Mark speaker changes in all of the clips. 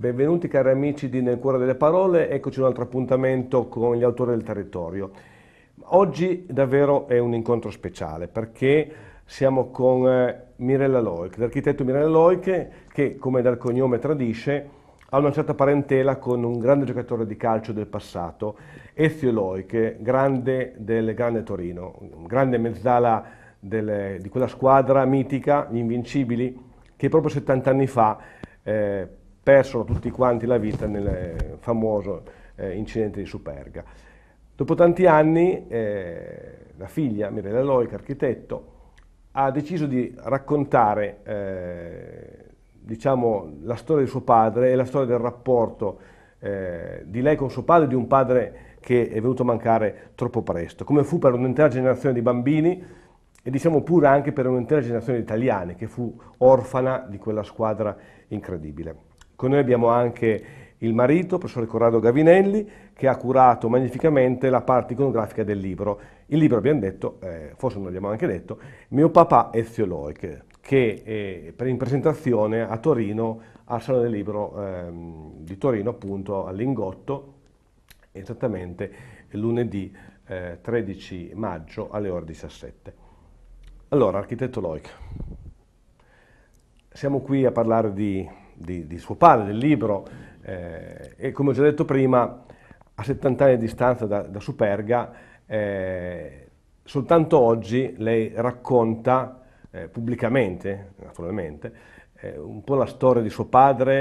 Speaker 1: Benvenuti cari amici di Nel Cuore delle Parole, eccoci un altro appuntamento con gli autori del territorio. Oggi davvero è un incontro speciale perché siamo con eh, Mirella Loic, l'architetto Mirella Loic che come dal cognome tradisce ha una certa parentela con un grande giocatore di calcio del passato, Ezio Loic, grande del Grande Torino, un grande mezzala del, di quella squadra mitica, gli Invincibili, che proprio 70 anni fa eh, persero tutti quanti la vita nel eh, famoso eh, incidente di Superga. Dopo tanti anni eh, la figlia, Mirella Loica, architetto, ha deciso di raccontare eh, diciamo, la storia di suo padre e la storia del rapporto eh, di lei con suo padre, e di un padre che è venuto a mancare troppo presto, come fu per un'intera generazione di bambini e diciamo pure anche per un'intera generazione di italiani che fu orfana di quella squadra incredibile. Con noi abbiamo anche il marito, il professore Corrado Gavinelli, che ha curato magnificamente la parte iconografica del libro. Il libro, abbiamo detto, eh, forse non l'abbiamo anche detto, Mio papà Ezio Loic, che è in presentazione a Torino, al Salone del Libro eh, di Torino, appunto, all'Ingotto, esattamente lunedì 13 eh, maggio alle ore 17. Allora, architetto Loic, siamo qui a parlare di di, di suo padre, del libro, eh, e come ho già detto prima, a 70 anni di distanza da, da Superga, eh, soltanto oggi lei racconta eh, pubblicamente, naturalmente, eh, un po' la storia di suo padre,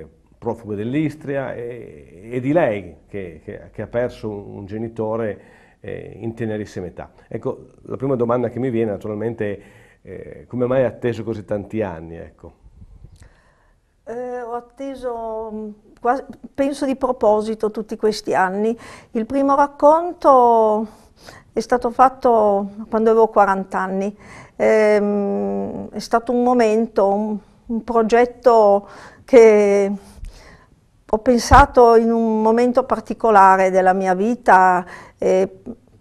Speaker 1: eh, profugo dell'Istria, e, e, di lei che, che, che, ha perso un, genitore eh, in tenerissima età. Ecco, la prima domanda che mi viene naturalmente è come mai ha atteso così tanti anni? Ecco.
Speaker 2: Eh, ho atteso, mm, quasi, penso di proposito, tutti questi anni. Il primo racconto è stato fatto quando avevo 40 anni. Eh, è stato un momento, un, un progetto che ho pensato in un momento particolare della mia vita, eh,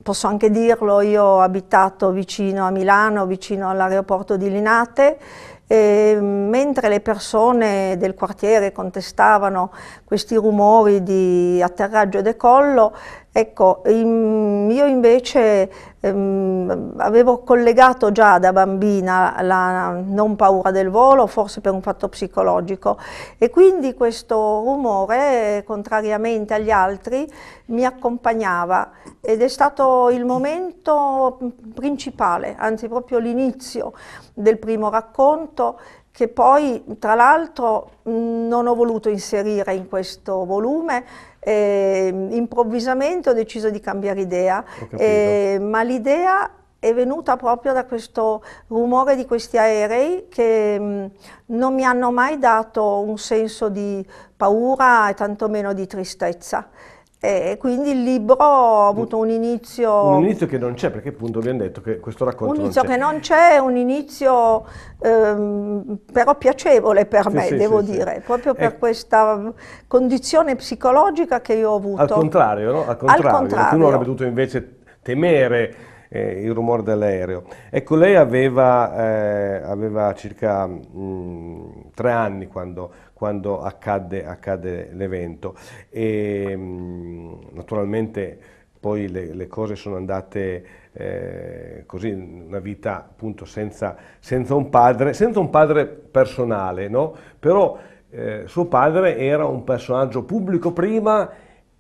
Speaker 2: posso anche dirlo, io ho abitato vicino a Milano, vicino all'aeroporto di Linate, e, mentre le persone del quartiere contestavano questi rumori di atterraggio e decollo, Ecco, io invece ehm, avevo collegato già da bambina la non paura del volo, forse per un fatto psicologico, e quindi questo rumore, contrariamente agli altri, mi accompagnava ed è stato il momento principale, anzi proprio l'inizio del primo racconto che poi tra l'altro non ho voluto inserire in questo volume eh, improvvisamente ho deciso di cambiare idea, eh, ma l'idea è venuta proprio da questo rumore di questi aerei che mh, mm, non mi hanno mai dato un senso di paura e tantomeno di tristezza. E quindi il libro ha avuto un inizio... Un inizio
Speaker 1: che non c'è, perché appunto vi ho detto che questo racconto Un inizio non che
Speaker 2: non c'è, un inizio ehm, però piacevole per sì, me, sì, devo sì, dire, proprio eh, per ecco. questa condizione psicologica che io ho avuto. Al contrario,
Speaker 1: no? Al contrario. Al contrario. Qualcuno avrebbe dovuto invece temere eh, il rumore dell'aereo. Ecco, lei aveva, eh, aveva circa mh, mm, tre anni quando quando accadde, accadde l'evento. E, ehm, naturalmente poi le, le cose sono andate eh, così, una vita appunto senza, senza, un padre, senza un padre personale, no? però eh, suo padre era un personaggio pubblico prima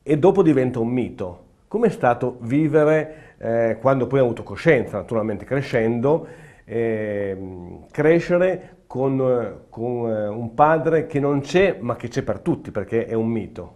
Speaker 1: e dopo diventa un mito. Com'è stato vivere eh, quando poi ha avuto coscienza, naturalmente crescendo, eh, crescere con, eh, con eh, un padre che non c'è ma che c'è per tutti perché è un mito?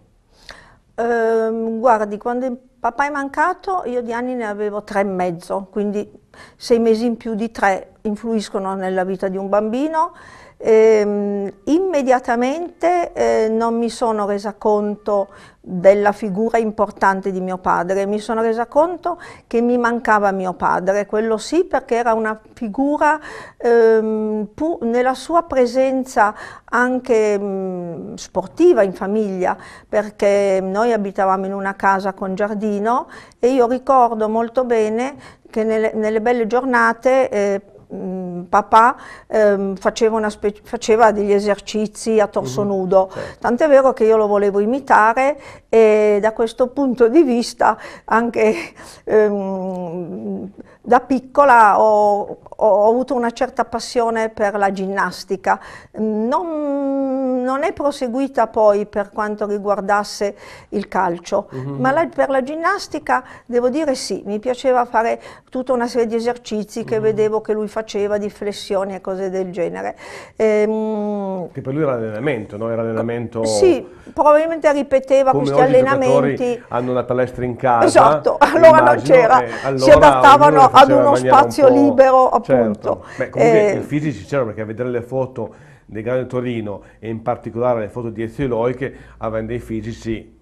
Speaker 2: Eh, guardi, quando papà è mancato io di anni ne avevo tre e mezzo, quindi sei mesi in più di tre influiscono nella vita di un bambino Ehm, immediatamente eh, non mi sono resa conto della figura importante di mio padre, mi sono resa conto che mi mancava mio padre, quello sì perché era una figura ehm, nella sua presenza anche mh, mm, sportiva in famiglia, perché noi abitavamo in una casa con giardino e io ricordo molto bene che nelle, nelle belle giornate eh, Mm, papà ehm, faceva, faceva, degli esercizi a torso uh mhm, -huh. nudo, certo. tant'è vero che io lo volevo imitare e da questo punto di vista anche ehm, da piccola ho, ho, avuto una certa passione per la ginnastica, non, non, è proseguita poi per quanto riguardasse il calcio, mm -hmm. ma la, per la ginnastica devo dire sì, mi piaceva fare tutta una serie di esercizi che mm -hmm. vedevo che lui faceva, di flessioni e cose del genere. Ehm,
Speaker 1: che per lui era allenamento, no? Era allenamento... Eh, sì,
Speaker 2: probabilmente ripeteva questi allenamenti.
Speaker 1: hanno una palestra in casa. Esatto, allora non c'era, eh, allora si adattavano ad uno spazio libero
Speaker 2: appunto.
Speaker 1: Certo. Beh, comunque eh, i fisici c'erano perché a vedere le foto del Grande Torino e in particolare le foto di Ezio Loiche avevano dei fisici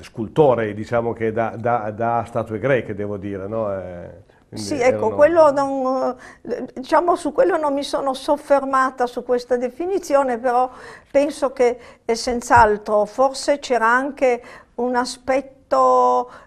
Speaker 1: scultorei diciamo che da, da, da, statue greche devo dire. No? Eh, sì, ecco, erano... quello
Speaker 2: non, diciamo, su quello non mi sono soffermata su questa definizione, però penso che senz'altro forse c'era anche un aspetto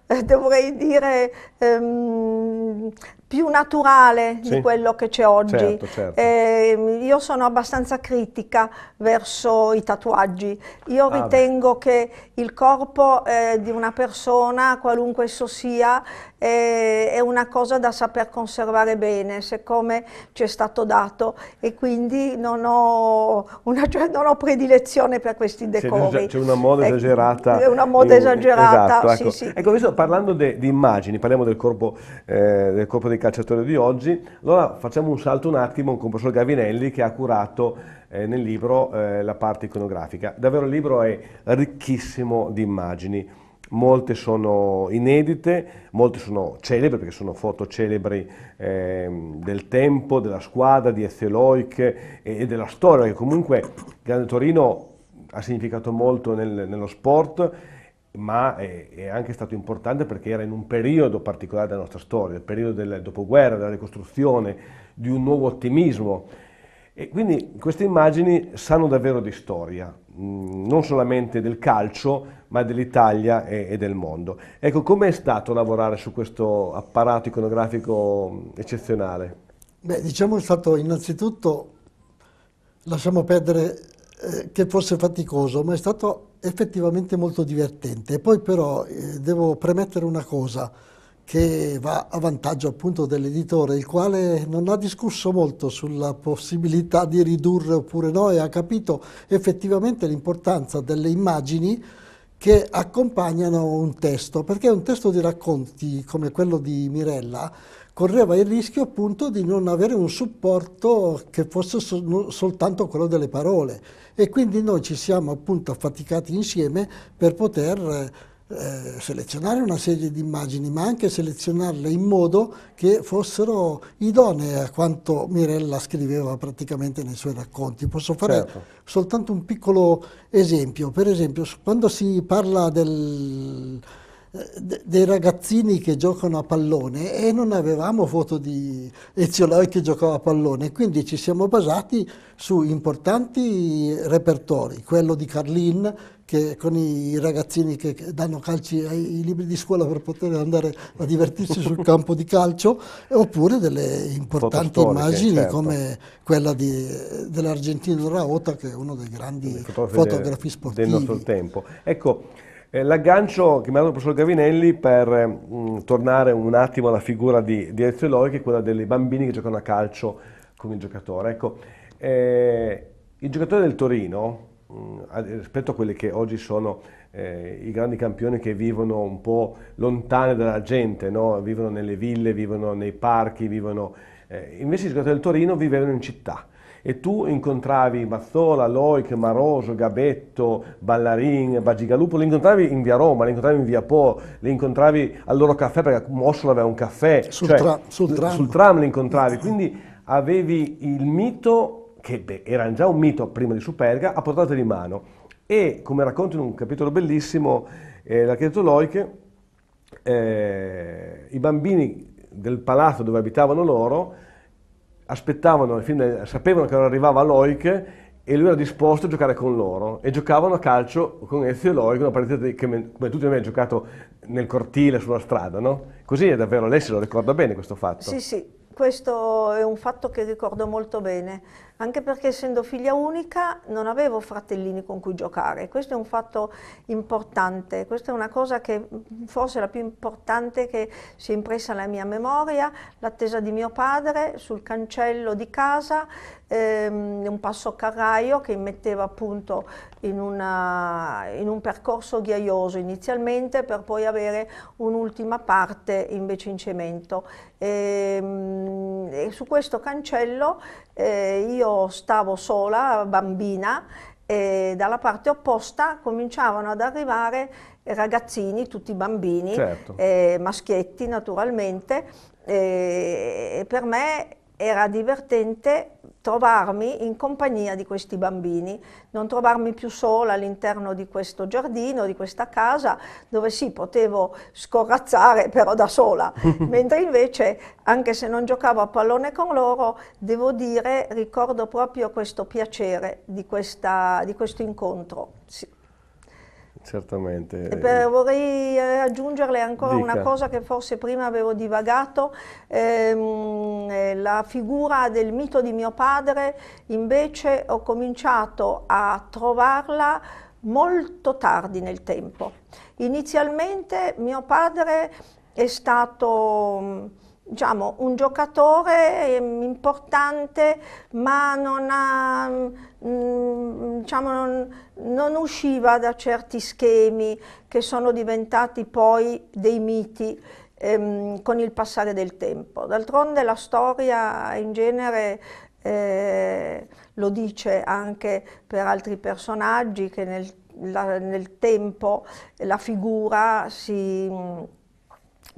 Speaker 2: dovrei dire, ehm, più naturale sì. di quello che c'è oggi. Certo, certo. Eh, io sono abbastanza critica verso i tatuaggi. Io ah, ritengo beh. che il corpo eh, di una persona, qualunque esso sia, eh, è una cosa da saper conservare bene, siccome ci è stato dato e quindi non ho, una, cioè, non ho predilezione per questi decori. C'è una moda esagerata. È una moda esagerata, esatto, sì, ecco. sì.
Speaker 1: Ecco, parlando de, di immagini, parliamo del corpo, eh, del corpo dei calciatori di oggi, allora facciamo un salto un attimo con il professor Gavinelli che ha curato eh, nel libro eh, la parte iconografica. Davvero il libro è ricchissimo di immagini, molte sono inedite, molte sono celebri perché sono foto celebri ehm, del tempo, della squadra, di Ezeloic e, e della storia che comunque Grande Torino ha significato molto nel, nello sport ma è, è, anche stato importante perché era in un periodo particolare della nostra storia, il periodo del dopoguerra, della ricostruzione, di un nuovo ottimismo. E quindi queste immagini sanno davvero di storia, mm, non solamente del calcio, ma dell'Italia e, e del mondo. Ecco, com'è stato lavorare su questo apparato iconografico mm, eccezionale?
Speaker 3: Beh, diciamo è stato innanzitutto, lasciamo perdere eh, che fosse faticoso, ma è stato effettivamente molto divertente. Poi però eh, devo premettere una cosa che va a vantaggio appunto dell'editore, il quale non ha discusso molto sulla possibilità di ridurre oppure no e ha capito effettivamente l'importanza delle immagini che accompagnano un testo, perché un testo di racconti come quello di Mirella correva il rischio appunto di non avere un supporto che fosse sol soltanto quello delle parole e quindi noi ci siamo appunto affaticati insieme per poter eh, selezionare una serie di immagini ma anche selezionarle in modo che fossero idonee a quanto Mirella scriveva praticamente nei suoi racconti. Posso fare certo. soltanto un piccolo esempio, per esempio quando si parla del dei ragazzini che giocano a pallone e non avevamo foto di Ezio Loi che giocava a pallone, quindi ci siamo basati su importanti repertori, quello di Carlin che con i ragazzini che danno calci ai libri di scuola per poter andare a divertirsi sul campo di calcio, oppure delle importanti immagini certo. come quella dell'argentino Raota che è uno dei grandi fotografi sportivi del nostro tempo. Ecco, eh, l'aggancio
Speaker 1: che mi ha dato il professor Gavinelli per mh, eh, mm, tornare un attimo alla figura di, di Ezio Loi, che è quella dei bambini che giocano a calcio con il giocatore. Ecco, eh, il giocatore del Torino, mh, mm, rispetto a quelli che oggi sono eh, i grandi campioni che vivono un po' lontani dalla gente, no? vivono nelle ville, vivono nei parchi, vivono... Eh, invece i giocatori del Torino vivevano in città e tu incontravi Mazzola, Loic, Maroso, Gabetto, Ballarin, Bagigalupo, li incontravi in via Roma, li incontravi in via Po, li incontravi al loro caffè perché Ossola aveva un caffè, sul, cioè, tra, sul, tram. sul tram li incontravi, quindi avevi il mito che beh, era già un mito prima di Superga, a portata di mano. E come racconto in un capitolo bellissimo eh, l'architetto Loic, eh, i bambini del palazzo dove abitavano loro aspettavano, fine, sapevano che arrivava Loic e lui era disposto a giocare con loro e giocavano a calcio con Ezio e Loic, una partita che come tutti noi ha giocato nel cortile, sulla strada, no? Così è davvero, lei se lo ricorda bene questo fatto. Sì,
Speaker 2: sì, questo è un fatto che ricordo molto bene anche perché essendo figlia unica non avevo fratellini con cui giocare. Questo è un fatto importante, questa è una cosa che mm, forse è la più importante che si è impressa nella mia memoria, l'attesa di mio padre sul cancello di casa, ehm, un passo carraio che metteva appunto in, una, in un percorso ghiaioso inizialmente per poi avere un'ultima parte invece in cemento. E, ehm, e su questo cancello eh, io stavo sola, bambina, e dalla parte opposta cominciavano ad arrivare ragazzini, tutti bambini, certo. eh, maschietti naturalmente, eh, e per me era divertente trovarmi in compagnia di questi bambini, non trovarmi più sola all'interno di questo giardino, di questa casa, dove sì, potevo scorrazzare però da sola, mentre invece, anche se non giocavo a pallone con loro, devo dire, ricordo proprio questo piacere di, questa, di questo incontro. Sì.
Speaker 1: Certamente. Per,
Speaker 2: vorrei eh, aggiungerle ancora Dica. una cosa che forse prima avevo divagato, ehm, eh, la figura del mito di mio padre invece ho cominciato a trovarla molto tardi nel tempo. Inizialmente mio padre è stato diciamo, un giocatore ehm, importante ma non, ha, mm, diciamo, non, non usciva da certi schemi che sono diventati poi dei miti ehm, con il passare del tempo. D'altronde la storia in genere eh, lo dice anche per altri personaggi che nel, la, nel tempo la figura si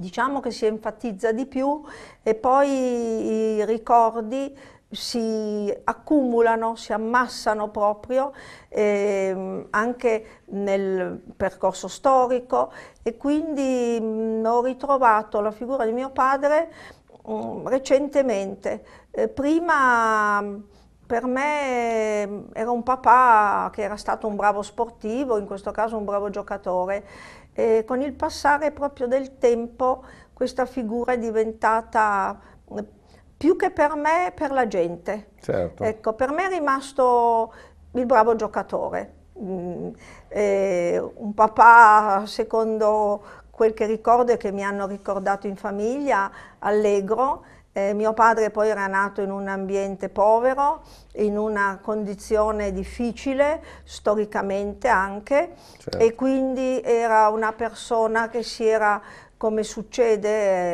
Speaker 2: Diciamo che si enfatizza di più e poi i ricordi si accumulano, si ammassano proprio eh, anche nel percorso storico e quindi mh, ho ritrovato la figura di mio padre mh, recentemente. Eh, prima per me era un papà che era stato un bravo sportivo, in questo caso un bravo giocatore e con il passare proprio del tempo questa figura è diventata più che per me, per la gente.
Speaker 1: Certo. Ecco,
Speaker 2: per me è rimasto il bravo giocatore, mm, eh, un papà secondo quel che ricordo e che mi hanno ricordato in famiglia, allegro, eh, mio padre poi era nato in un ambiente povero, in una condizione difficile, storicamente anche, certo. e quindi era una persona che si era, come succede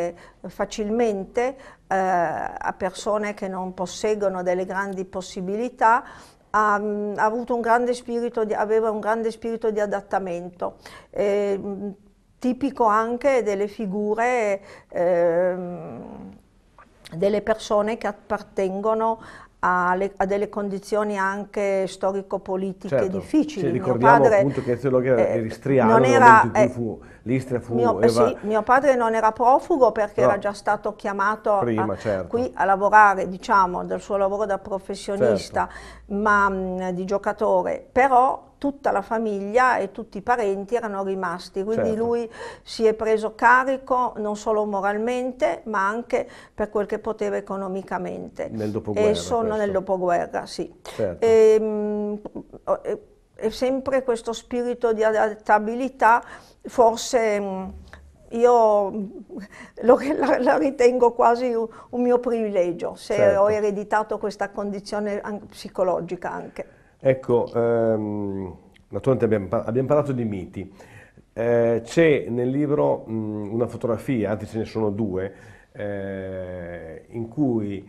Speaker 2: eh, facilmente, eh, a persone che non posseggono delle grandi possibilità, ha, mm, ha avuto un grande spirito di, aveva un grande spirito di adattamento. Eh, mm, tipico anche delle figure ehm, delle persone che appartengono a, a, delle condizioni anche storico-politiche certo, difficili. Cioè, ricordiamo padre, appunto che
Speaker 1: Ezio Logra eh, istriano non era, eh, fu, l'Istria fu... Mio, eva... Eh, sì,
Speaker 2: mio padre non era profugo perché no, era già stato chiamato prima, a, certo. qui a lavorare, diciamo, dal suo lavoro da professionista, certo. ma mh, di giocatore, però tutta la famiglia e tutti i parenti erano rimasti, quindi certo. lui si è preso carico non solo moralmente ma anche per quel che poteva economicamente. Nel dopoguerra. E sono questo. nel dopoguerra, sì. Certo. E, mh, e sempre questo spirito di adattabilità forse... Mh, mm, io lo, la, la, ritengo quasi un, un mio privilegio se certo. ho ereditato questa condizione psicologica anche.
Speaker 1: Ecco, ehm, naturalmente abbiamo, abbiamo, parlato di miti. Eh, c'è nel libro mh, una fotografia, anzi ce ne sono due, eh, in cui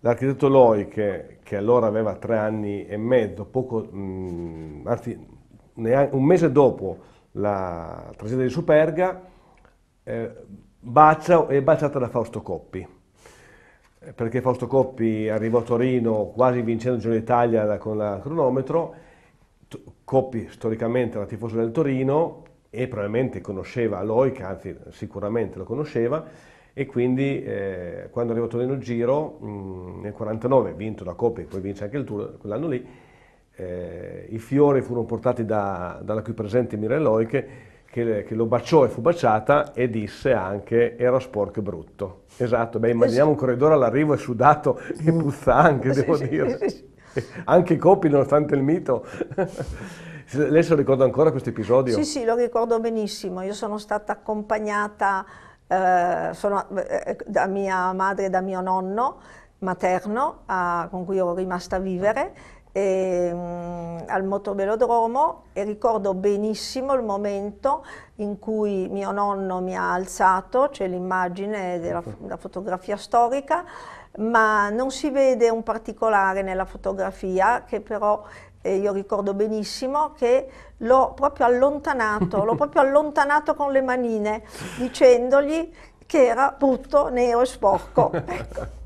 Speaker 1: l'architetto Loic, che allora aveva tre anni e mezzo, poco, mh, anzi un mese dopo la tragedia di Superga, eh, bacia, è baciata da Fausto Coppi perché Fausto Coppi arrivò a Torino quasi vincendo il Giro d'Italia con il cronometro. Coppi storicamente era tifoso del Torino e probabilmente conosceva Loica, anzi sicuramente lo conosceva, e quindi eh, quando arrivò a Torino Giro mh, mm, nel 49, vinto da Coppi, e poi vince anche il Tour quell'anno lì, eh, i fiori furono portati da, dalla qui presente Mirella Loiche che, che, lo baciò e fu baciata e disse anche ero sporco e brutto. Esatto, beh immaginiamo un corridore all'arrivo è sudato e mm. puzza anche, devo dire. Anche Coppi, nonostante il mito. Lei se lo ricorda ancora questo episodio? Sì, sì,
Speaker 2: lo ricordo benissimo. Io sono stata accompagnata eh, sono, eh, eh da mia madre e da mio nonno materno, a, con cui ero rimasta a vivere, eh, al motovelodromo e ricordo benissimo il momento in cui mio nonno mi ha alzato, c'è l'immagine della ecco. fotografia storica, ma non si vede un particolare nella fotografia che però eh, io ricordo benissimo che l'ho proprio allontanato, l'ho proprio allontanato con le manine dicendogli che era brutto, nero e sporco. Ecco.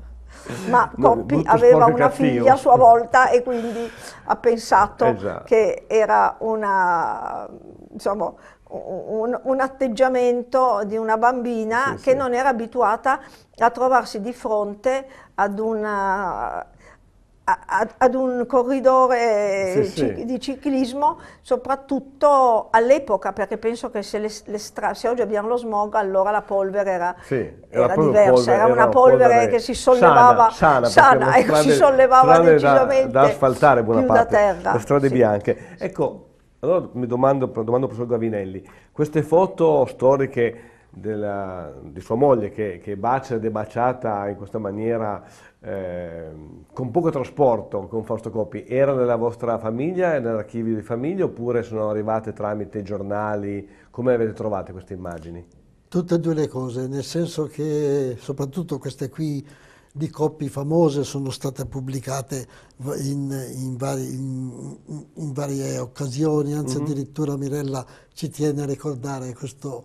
Speaker 2: ma eh, Coppi aveva una cattivo. figlia a sua volta e quindi ha pensato esatto. che era una, diciamo, un, un, atteggiamento di una bambina sì, che sì. non era abituata a trovarsi di fronte ad una ad un corridore sì, cic sì. di ciclismo, soprattutto all'epoca, perché penso che se, le, le se, oggi abbiamo lo smog, allora la polvere era, sì,
Speaker 3: era, era diversa, polvere, era una polvere, polvere, che
Speaker 2: si sollevava, sana, sana, sana ecco, strade, si sollevava decisamente da, da asfaltare buona parte, terra. le strade
Speaker 1: bianche. Ecco, allora mi domando, domando professor Gavinelli, queste foto storiche della, di sua moglie che, che, bacia ed è baciata in questa maniera eh, con poco trasporto con Fausto Coppi, era nella vostra famiglia, nell'archivio di famiglia oppure sono arrivate tramite giornali? Come avete trovate queste immagini?
Speaker 3: Tutte e due le cose, nel senso che soprattutto queste qui di coppie famose sono state pubblicate in, in, vari, in, in varie occasioni, anzi mm -hmm. addirittura Mirella ci tiene a ricordare questo,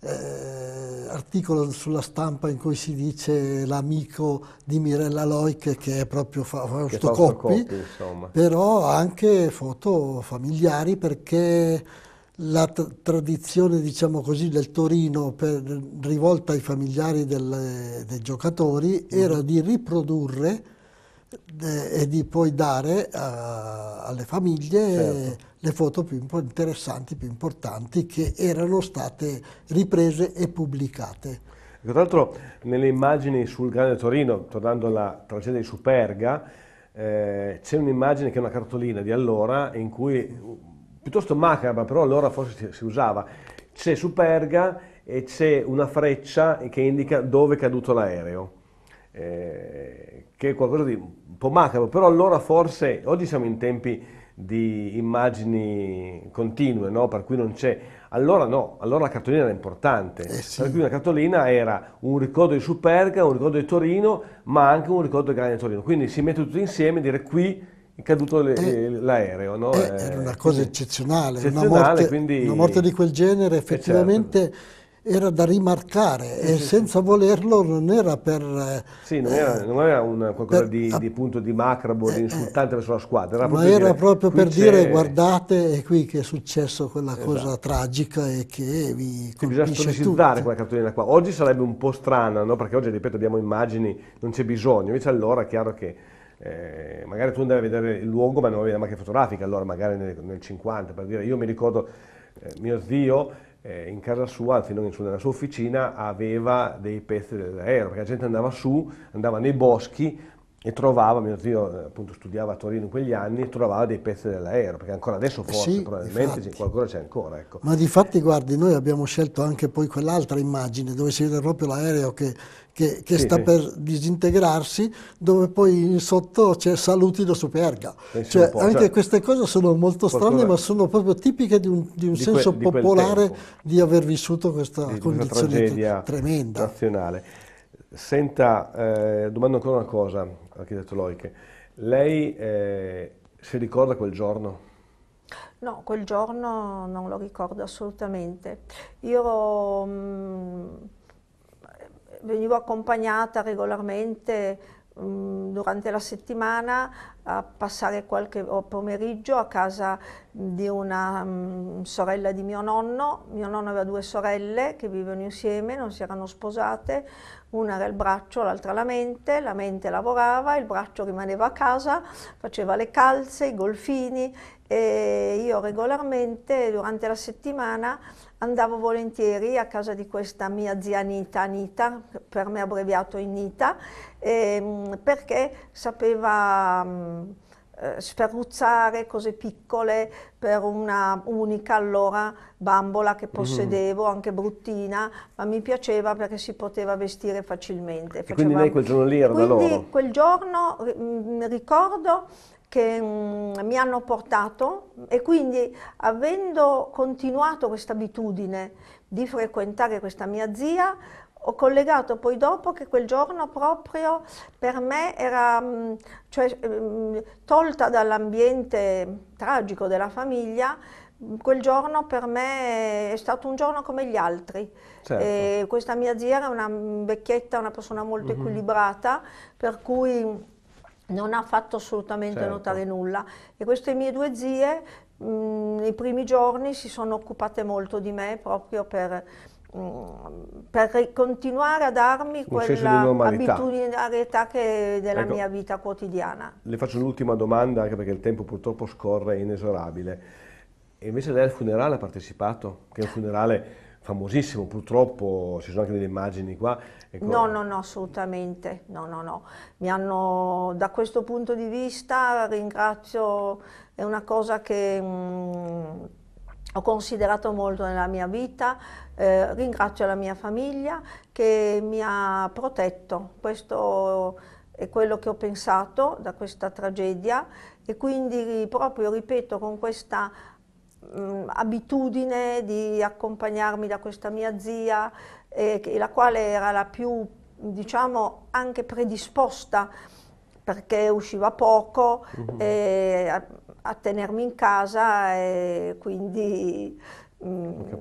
Speaker 3: eh, articolo sulla stampa in cui si dice l'amico di Mirella Loic che è proprio Fausto, Coppi,
Speaker 1: Coppi
Speaker 3: però anche foto familiari perché la tradizione diciamo così, del Torino per, rivolta ai familiari del, dei giocatori mm. era di riprodurre eh, e di poi dare a, alle famiglie certo le foto più interessanti, più importanti che erano state riprese e pubblicate.
Speaker 1: Tra l'altro nelle immagini sul Grande Torino, tornando alla tragedia di Superga, eh, c'è un'immagine che è una cartolina di allora in cui, uh, piuttosto macabra, però allora forse si, usava, c'è Superga e c'è una freccia che indica dove è caduto l'aereo. Eh, che è qualcosa di un po' macabro, però allora forse, oggi siamo in tempi di immagini continue, no? per cui non c'è. Allora no, allora la cartolina era importante, eh sì. per cui la cartolina era un ricordo di Superga, un ricordo di Torino, ma anche un ricordo del Grande Torino. Quindi si mette tutto insieme e dire qui è caduto le, eh, l'aereo. No?
Speaker 3: Eh, era una eh, cosa eccezionale, eccezionale una, morte, quindi... una morte di quel genere eh, certo. effettivamente... Certo era da rimarcare e senza volerlo non era per... Sì, non era,
Speaker 1: eh, non era un, qualcosa per, di, di, punto di macrabo, di eh, eh. insultante verso la squadra. Era ma era dire, proprio per dire
Speaker 3: guardate è qui che è successo quella esatto. cosa tragica e che vi sì, Bisogna storicizzare
Speaker 1: quella cartolina qua. Oggi sarebbe un po' strana, no? perché oggi, ripeto, abbiamo immagini, non c'è bisogno. Invece allora è chiaro che eh, magari tu andavi a vedere il luogo ma non avevi la macchina fotografica, allora magari nel, nel 50, per dire, io mi ricordo mio zio eh, in casa sua, anzi non in sua, nella sua officina, aveva dei pezzi dell'aereo, perché la gente andava su, andava nei boschi, e trovava, mio zio eh, appunto studiava a Torino in quegli anni, trovava dei pezzi dell'aereo, perché ancora adesso eh forse sì, probabilmente c'è, qualcosa c'è ancora. Ecco. Ma di fatti
Speaker 3: guardi, noi abbiamo scelto anche poi quell'altra immagine dove si vede proprio l'aereo che, che, che sì, sta sì. per disintegrarsi, dove poi sotto c'è Saluti da Superga. Eh cioè, anche cioè, queste cose sono molto strane, ma sono proprio tipiche di un, di un di senso que, popolare di aver vissuto questa condizione
Speaker 1: di tremenda. Nazionale. Senta, eh, domando ancora una cosa, architetto Loiche. Lei eh, si ricorda quel giorno?
Speaker 2: No, quel giorno non lo ricordo assolutamente. Io mh, mm, venivo accompagnata regolarmente mh, mm, durante la settimana a passare qualche pomeriggio a casa di una mh, sorella di mio nonno. Mio nonno aveva due sorelle che vivevano insieme, non si erano sposate. Una era il braccio, l'altra la mente. La mente lavorava, il braccio rimaneva a casa, faceva le calze, i golfini e io regolarmente durante la settimana andavo volentieri a casa di questa mia zia Anita, Anita, per me abbreviato in Nita, ehm, perché sapeva... Mh, eh, sferruzzare cose piccole per una unica allora bambola che mhm. possedevo, anche bruttina, ma mi piaceva perché si poteva vestire facilmente. Facevamo... quindi lei quel
Speaker 1: giorno lì era quindi, da loro?
Speaker 2: quel giorno ricordo che mm, mi hanno portato e quindi avendo continuato questa abitudine di frequentare questa mia zia, ho collegato poi dopo che quel giorno proprio per me era mm, cioè, mm, tolta dall'ambiente tragico della famiglia, mm, quel giorno per me è stato un giorno come gli altri. Certo. questa mia zia era una vecchietta, una persona molto mm -hmm. equilibrata, per cui non ha fatto assolutamente certo. notare nulla. E queste mie due zie mh, nei primi giorni si sono occupate molto di me proprio per Mm, per continuare a darmi quella abitudinarietà che della ecco, mia vita quotidiana.
Speaker 1: Le faccio un'ultima domanda, anche perché il tempo purtroppo scorre inesorabile. E invece lei al funerale ha partecipato, che è un funerale famosissimo, purtroppo ci sono anche delle immagini qua. Ecco. No,
Speaker 2: no, no, assolutamente, no, no, no. Mi hanno, da questo punto di vista ringrazio, è una cosa che... Mh, mm, ho considerato molto nella mia vita, eh, ringrazio la mia famiglia che mi ha protetto, questo è quello che ho pensato da questa tragedia e quindi proprio, ripeto, con questa mh, mm, abitudine di accompagnarmi da questa mia zia, eh, la quale era la più, diciamo, anche predisposta perché usciva poco, mm -hmm. eh, a tenermi in casa e quindi mh, mm,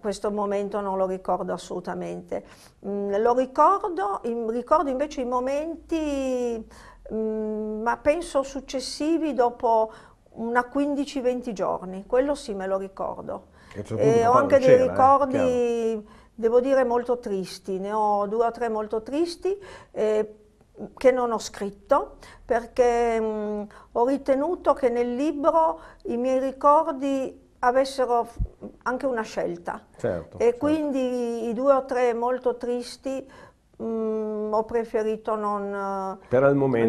Speaker 2: questo momento non lo ricordo assolutamente. Mh, mm, lo ricordo, in, ricordo invece i momenti, mh, mm, ma penso successivi dopo una 15-20 giorni, quello sì me lo ricordo. E ho anche dei eh, ricordi, eh, devo dire, molto tristi, ne ho due o tre molto tristi, eh, che non ho scritto perché mh, ho ritenuto che nel libro i miei ricordi avessero anche una scelta certo, e certo. quindi i due o tre molto tristi mh, ho preferito non, non,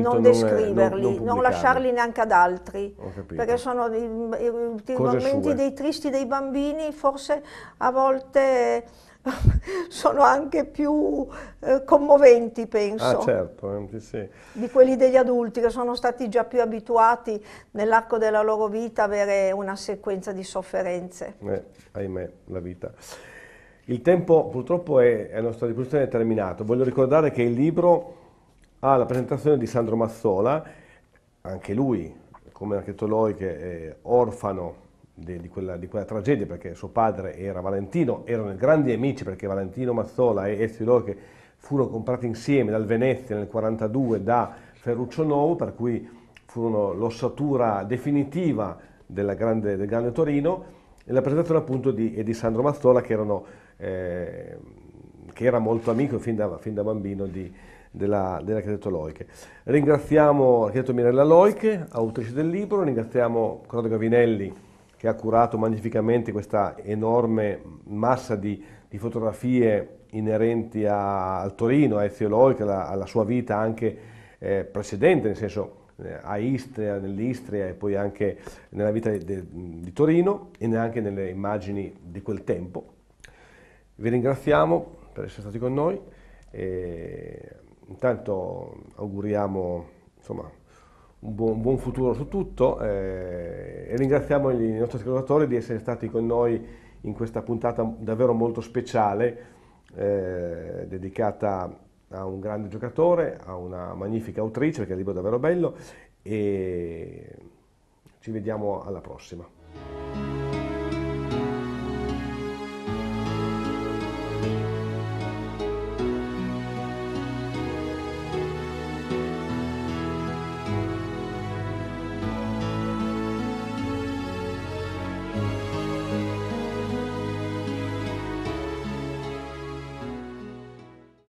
Speaker 1: non descriverli, non, non, lasciarli
Speaker 2: neanche ad altri, perché sono i, i, i momenti sue. dei tristi dei bambini, forse a volte sono anche più eh, commoventi, penso. Ah,
Speaker 1: certo, sì.
Speaker 2: Di quelli degli adulti che sono stati già più abituati nell'arco della loro vita a avere una sequenza di sofferenze.
Speaker 1: Eh, ahimè, la vita. Il tempo purtroppo è, è a nostra disposizione è terminato. Voglio ricordare che il libro ha la presentazione di Sandro Mazzola, anche lui, come anche Toloi, che è orfano di, di, quella, di, quella, tragedia, perché suo padre era Valentino, erano grandi amici perché Valentino Mazzola e Ezio Loche furono comprati insieme dal Venezia nel 1942 da Ferruccio Novo, per cui furono l'ossatura definitiva grande, del grande Torino, e la presentazione appunto di, di Sandro Mazzola che, erano, eh, che, era molto amico fin da, fin da bambino di, della, dell'architetto Loiche. Ringraziamo l'architetto Mirella Loiche, autrice del libro, ringraziamo Corrado Gavinelli, che ha curato magnificamente questa enorme massa di, di fotografie inerenti a, al Torino, a Ezio Loi, alla, alla, sua vita anche eh, precedente, nel senso eh, a Istria, nell'Istria e poi anche nella vita di, di Torino e neanche nelle immagini di quel tempo. Vi ringraziamo per essere stati con noi e intanto auguriamo insomma, un buon, buon futuro su tutto eh, e ringraziamo i nostri ascoltatori di essere stati con noi in questa puntata davvero molto speciale eh, dedicata a un grande giocatore, a una magnifica autrice perché il libro è davvero bello e ci vediamo alla prossima.